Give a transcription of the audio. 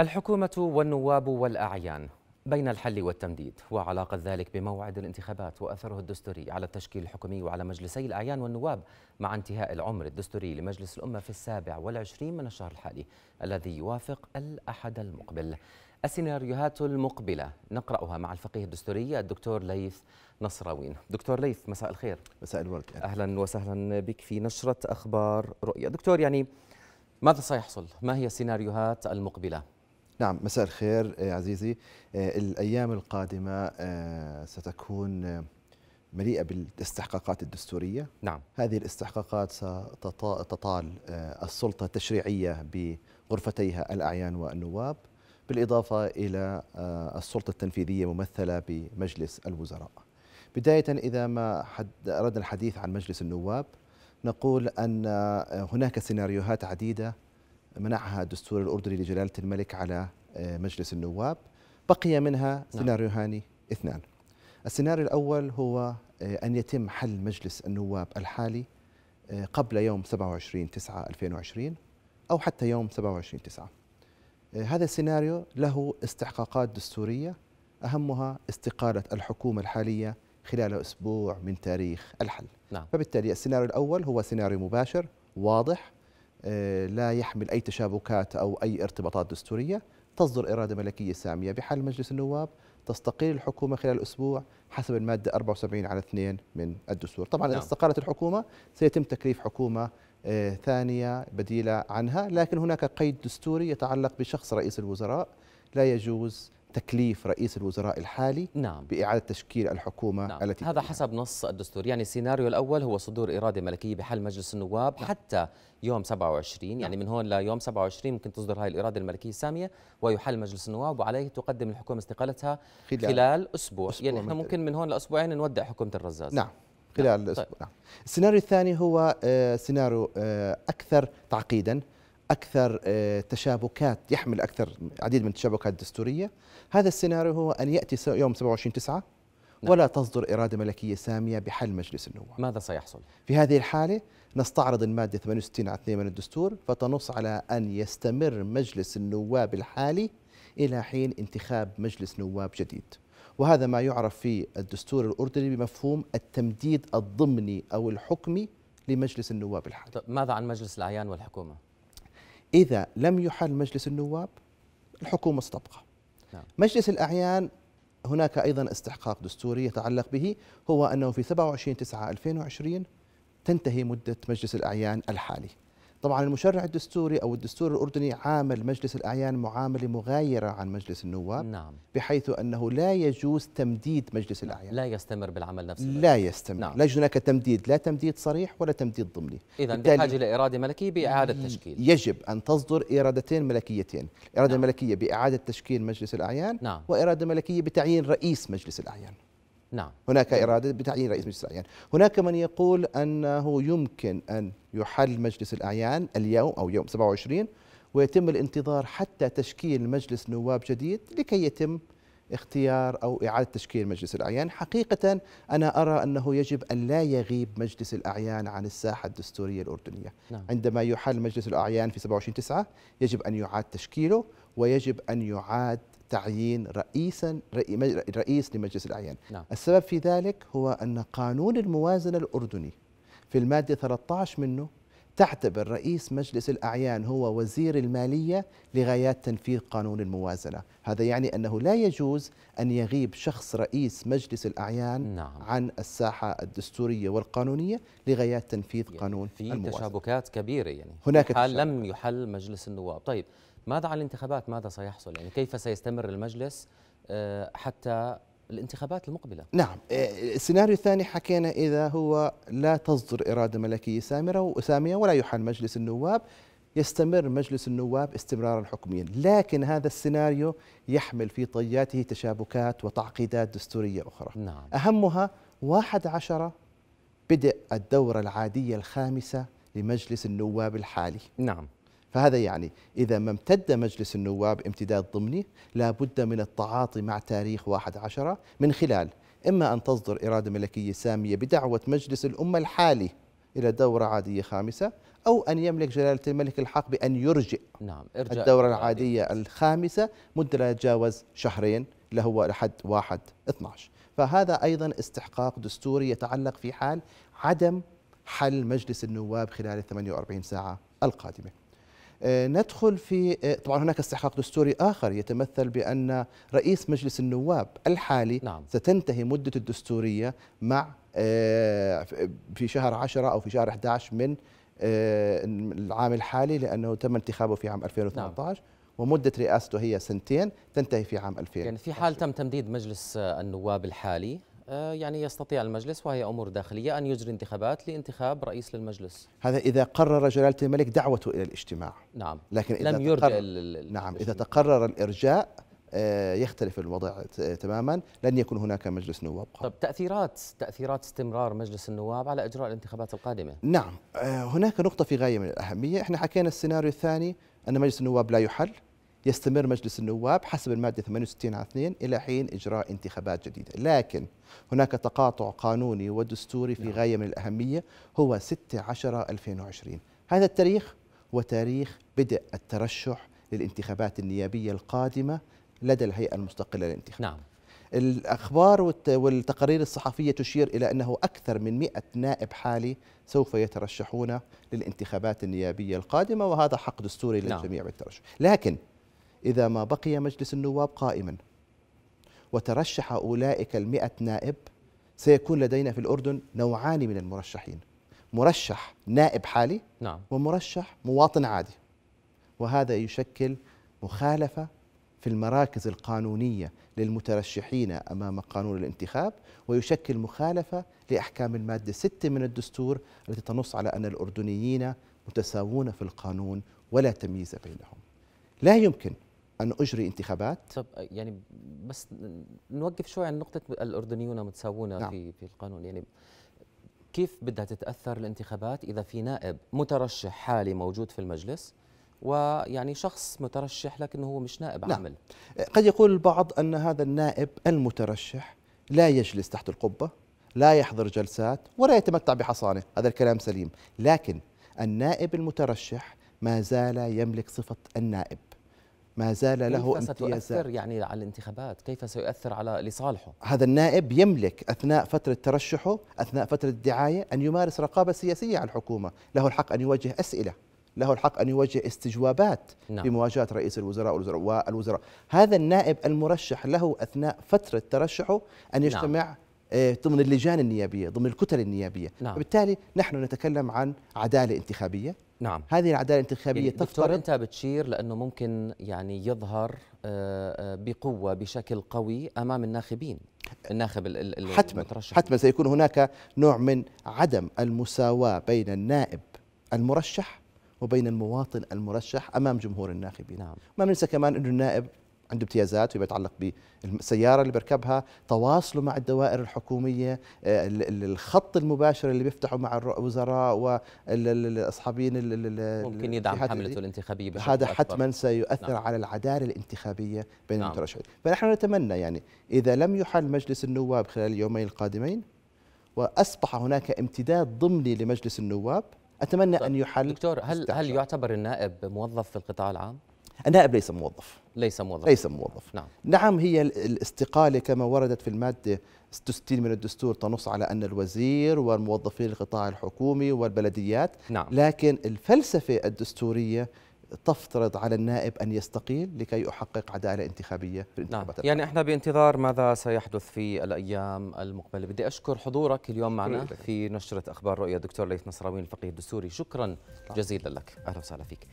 الحكومة والنواب والأعيان بين الحل والتمديد وعلاقة ذلك بموعد الانتخابات وأثره الدستوري على التشكيل الحكومي وعلى مجلسي الأعيان والنواب مع انتهاء العمر الدستوري لمجلس الأمة في السابع والعشرين من الشهر الحالي الذي يوافق الأحد المقبل السيناريوهات المقبلة نقرأها مع الفقيه الدستوري الدكتور ليث نصراوين دكتور ليث مساء الخير مساء الورد أهلا وسهلا بك في نشرة أخبار رؤية دكتور يعني ماذا سيحصل؟ ما هي السيناريوهات المقبلة؟ نعم مساء الخير آه، عزيزي آه، الأيام القادمة آه، ستكون مليئة بالاستحقاقات الدستورية نعم هذه الاستحقاقات ستطال السلطة التشريعية بغرفتيها الأعيان والنواب بالإضافة إلى السلطة التنفيذية ممثلة بمجلس الوزراء بداية إذا ما حد أردنا الحديث عن مجلس النواب نقول أن هناك سيناريوهات عديدة منعها الدستور الأردني لجلالة الملك على آه، مجلس النواب بقي منها سيناريوهان نعم. اثنان السيناريو الأول هو آه، أن يتم حل مجلس النواب الحالي آه، قبل يوم 27 9 2020 أو حتى يوم 27 9 هذا السيناريو له استحقاقات دستورية أهمها استقالة الحكومة الحالية خلال أسبوع من تاريخ الحل نعم. فبالتالي السيناريو الأول هو سيناريو مباشر واضح آه، لا يحمل أي تشابكات أو أي ارتباطات دستورية تصدر إرادة ملكية سامية بحل مجلس النواب تستقيل الحكومة خلال أسبوع حسب المادة 74 على 2 من الدستور طبعا إذا نعم. استقالت الحكومة سيتم تكليف حكومة آه، ثانية بديلة عنها لكن هناك قيد دستوري يتعلق بشخص رئيس الوزراء لا يجوز تكليف رئيس الوزراء الحالي نعم. بإعادة تشكيل الحكومة نعم. التي هذا حسب نص الدستور يعني السيناريو الأول هو صدور إرادة ملكية بحل مجلس النواب نعم. حتى يوم 27 يعني نعم. يعني من هون ليوم 27 ممكن تصدر هذه الإرادة الملكية السامية ويحل مجلس النواب وعليه تقدم الحكومة استقالتها خلال, خلال أسبوع. أسبوع يعني احنا ممكن من هون لأسبوعين نودع حكومة الرزاز نعم, نعم. خلال نعم. الأسبوع طيب. نعم. السيناريو الثاني هو آه، سيناريو آه، أكثر تعقيدا اكثر آه، تشابكات يحمل اكثر عديد من التشابكات الدستوريه هذا السيناريو هو ان ياتي يوم 27 9 نعم. ولا تصدر إرادة ملكية سامية بحل مجلس النواب ماذا سيحصل؟ في هذه الحالة نستعرض المادة 68 على 2 من الدستور فتنص على أن يستمر مجلس النواب الحالي إلى حين انتخاب مجلس نواب جديد وهذا ما يعرف في الدستور الأردني بمفهوم التمديد الضمني أو الحكمي لمجلس النواب الحالي طيب، ماذا عن مجلس الأعيان والحكومة؟ إذا لم يحل مجلس النواب الحكومة استبقى نعم. مجلس الأعيان هناك أيضا استحقاق دستوري يتعلق به هو أنه في 27 9 2020 تنتهي مدة مجلس الأعيان الحالي طبعا المشرع الدستوري او الدستور الاردني عامل مجلس الاعيان معامله مغايره عن مجلس النواب نعم بحيث انه لا يجوز تمديد مجلس نعم. الاعيان لا يستمر بالعمل نفسه لا يستمر نعم. لا يوجد هناك تمديد لا تمديد صريح ولا تمديد ضمني اذا بحاجه لاراده ملكيه باعاده تشكيل يجب ان تصدر ارادتين ملكيتين اراده نعم. ملكيه باعاده تشكيل مجلس الاعيان نعم. واراده ملكيه بتعيين رئيس مجلس الاعيان نعم هناك إرادة بتعيين رئيس مجلس الأعيان هناك من يقول أنه يمكن أن يحل مجلس الأعيان اليوم أو يوم 27 ويتم الانتظار حتى تشكيل مجلس نواب جديد لكي يتم اختيار أو إعادة تشكيل مجلس الأعيان حقيقة أنا أرى أنه يجب أن لا يغيب مجلس الأعيان عن الساحة الدستورية الأردنية نعم. عندما يحل مجلس الأعيان في 27 تسعة يجب أن يعاد تشكيله ويجب أن يعاد تعيين رئيسا رئيس لمجلس الأعيان نعم. السبب في ذلك هو أن قانون الموازنة الأردني في المادة 13 منه تعتبر رئيس مجلس الأعيان هو وزير المالية لغايات تنفيذ قانون الموازنة هذا يعني أنه لا يجوز أن يغيب شخص رئيس مجلس الأعيان نعم. عن الساحة الدستورية والقانونية لغايات تنفيذ يعني قانون في الموازنة في تشابكات كبيرة يعني هناك حال لم يحل مجلس النواب طيب ماذا عن الانتخابات ماذا سيحصل يعني كيف سيستمر المجلس آه، حتى الانتخابات المقبلة نعم آه، السيناريو الثاني حكينا إذا هو لا تصدر إرادة ملكية سامرة وساميه ولا يحل مجلس النواب يستمر مجلس النواب استمرارا حكميا لكن هذا السيناريو يحمل في طياته تشابكات وتعقيدات دستورية أخرى نعم. أهمها واحد عشرة بدء الدورة العادية الخامسة لمجلس النواب الحالي نعم فهذا يعني إذا ما امتد مجلس النواب امتداد ضمني لا بد من التعاطي مع تاريخ واحد عشرة من خلال إما أن تصدر إرادة ملكية سامية بدعوة مجلس الأمة الحالي إلى دورة عادية خامسة أو أن يملك جلالة الملك الحق بأن يرجئ نعم إرجاء الدورة العادية الخامسة مدة لا تتجاوز شهرين لهو لحد واحد 12 فهذا أيضا استحقاق دستوري يتعلق في حال عدم حل مجلس النواب خلال 48 ساعة القادمة آه، ندخل في آه، طبعا هناك استحقاق دستوري آخر يتمثل بأن رئيس مجلس النواب الحالي نعم. ستنتهي مدة الدستورية مع آه، في شهر 10 أو في شهر 11 من العام الحالي لأنه تم انتخابه في عام 2018 نعم. ومدة رئاسته هي سنتين تنتهي في عام 2000 يعني في حال تم تمديد مجلس النواب الحالي آه، يعني يستطيع المجلس وهي أمور داخلية أن يجري انتخابات لانتخاب رئيس للمجلس هذا إذا قرر جلالة الملك دعوته إلى الاجتماع نعم لكن إذا لم يرجع نعم إذا تقرر الإرجاء آه، يختلف الوضع تماما لن يكون هناك مجلس نواب قادم. طب تأثيرات تأثيرات استمرار مجلس النواب على إجراء الانتخابات القادمة نعم آه، هناك نقطة في غاية من الأهمية احنا حكينا السيناريو الثاني أن مجلس النواب لا يحل يستمر مجلس النواب حسب المادة 68 على 2 إلى حين إجراء انتخابات جديدة لكن هناك تقاطع قانوني ودستوري في نعم. غاية من الأهمية هو 6/10/2020 هذا التاريخ هو تاريخ بدء الترشح للانتخابات النيابية القادمة لدى الهيئة المستقلة للانتخاب نعم الأخبار والتقارير الصحفية تشير إلى أنه أكثر من 100 نائب حالي سوف يترشحون للانتخابات النيابية القادمة وهذا حق دستوري للجميع نعم. بالترشح لكن إذا ما بقي مجلس النواب قائما وترشح أولئك المئة نائب سيكون لدينا في الأردن نوعان من المرشحين مرشح نائب حالي نعم. ومرشح مواطن عادي وهذا يشكل مخالفة في المراكز القانونية للمترشحين أمام قانون الانتخاب ويشكل مخالفة لأحكام المادة 6 من الدستور التي تنص على أن الأردنيين متساوون في القانون ولا تمييز بينهم لا يمكن أن أجري انتخابات طب يعني بس نوقف شوي عن نقطة الأردنيون متساوون نعم. في في القانون يعني كيف بدها تتأثر الانتخابات إذا في نائب مترشح حالي موجود في المجلس ويعني شخص مترشح لكنه هو مش نائب نعم. عامل قد يقول البعض أن هذا النائب المترشح لا يجلس تحت القبة لا يحضر جلسات ولا يتمتع بحصانة هذا الكلام سليم لكن النائب المترشح ما زال يملك صفة النائب ما زال له كيف ستؤثر يعني على الانتخابات كيف سيؤثر على لصالحه هذا النائب يملك أثناء فترة ترشحه أثناء فترة الدعاية أن يمارس رقابة سياسية على الحكومة له الحق أن يوجه أسئلة له الحق أن يوجه استجوابات نعم. بمواجهة رئيس الوزراء والوزراء هذا النائب المرشح له أثناء فترة ترشحه أن نعم. يجتمع نعم. ضمن اللجان النيابية ضمن الكتل النيابية نعم. وبالتالي نحن نتكلم عن عدالة انتخابية نعم هذه العداله الانتخابيه يعني تفترض انت بتشير لانه ممكن يعني يظهر آه، آه، بقوه بشكل قوي امام الناخبين الناخب حتما المترشح حتما سيكون هناك نوع من عدم المساواه بين النائب المرشح وبين المواطن المرشح امام جمهور الناخبين نعم ما ننسى كمان انه النائب عنده امتيازات فيما يتعلق بالسياره اللي بيركبها، تواصله مع الدوائر الحكوميه، آه، الخط المباشر اللي بيفتحه مع الوزراء واصحابين ممكن يدعم حملته الانتخابيه بشكل هذا حتما سيؤثر نعم. على العداله الانتخابيه بين نعم. المترشحين، فنحن نتمنى يعني اذا لم يحل مجلس النواب خلال اليومين القادمين واصبح هناك امتداد ضمني لمجلس النواب، اتمنى طيب. ان يحل دكتور هل هل يعتبر النائب موظف في القطاع العام؟ النائب ليس موظف ليس موظف ليس موظف نعم نعم هي الاستقالة كما وردت في المادة 66 من الدستور تنص على أن الوزير والموظفين القطاع الحكومي والبلديات نعم لكن الفلسفة الدستورية تفترض على النائب أن يستقيل لكي يحقق عدالة انتخابية في الانتخابات نعم. يعني احنا بانتظار ماذا سيحدث في الأيام المقبلة بدي أشكر حضورك اليوم معنا في نشرة أخبار رؤية دكتور ليث نصراوي الفقيه الدستوري شكرا جزيلا لك أهلا وسهلا فيك